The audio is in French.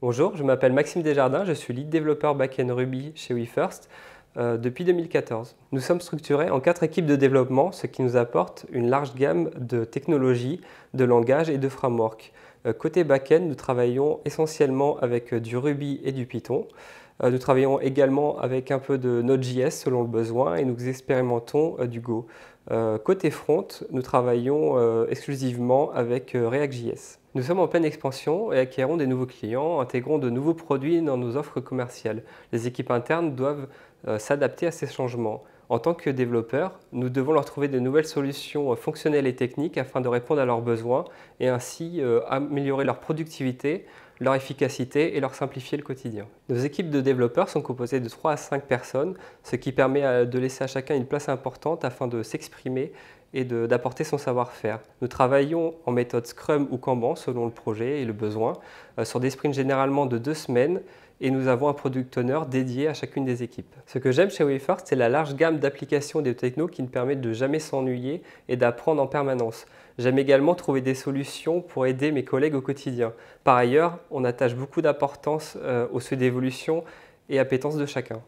Bonjour, je m'appelle Maxime Desjardins, je suis lead développeur end Ruby chez WeFirst euh, depuis 2014. Nous sommes structurés en quatre équipes de développement, ce qui nous apporte une large gamme de technologies, de langages et de frameworks. Euh, côté côté end nous travaillons essentiellement avec euh, du Ruby et du Python. Nous travaillons également avec un peu de Node.js selon le besoin et nous expérimentons du Go. Côté front, nous travaillons exclusivement avec React.js. Nous sommes en pleine expansion et acquérons des nouveaux clients, intégrons de nouveaux produits dans nos offres commerciales. Les équipes internes doivent euh, s'adapter à ces changements. En tant que développeurs, nous devons leur trouver de nouvelles solutions euh, fonctionnelles et techniques afin de répondre à leurs besoins et ainsi euh, améliorer leur productivité, leur efficacité et leur simplifier le quotidien. Nos équipes de développeurs sont composées de 3 à 5 personnes, ce qui permet de laisser à chacun une place importante afin de s'exprimer et d'apporter son savoir-faire. Nous travaillons en méthode Scrum ou Kanban selon le projet et le besoin euh, sur des sprints généralement de deux semaines et nous avons un product owner dédié à chacune des équipes. Ce que j'aime chez WeForce, c'est la large gamme d'applications des technos qui nous permettent de jamais s'ennuyer et d'apprendre en permanence. J'aime également trouver des solutions pour aider mes collègues au quotidien. Par ailleurs, on attache beaucoup d'importance euh, aux sujets d'évolution et appétence de chacun.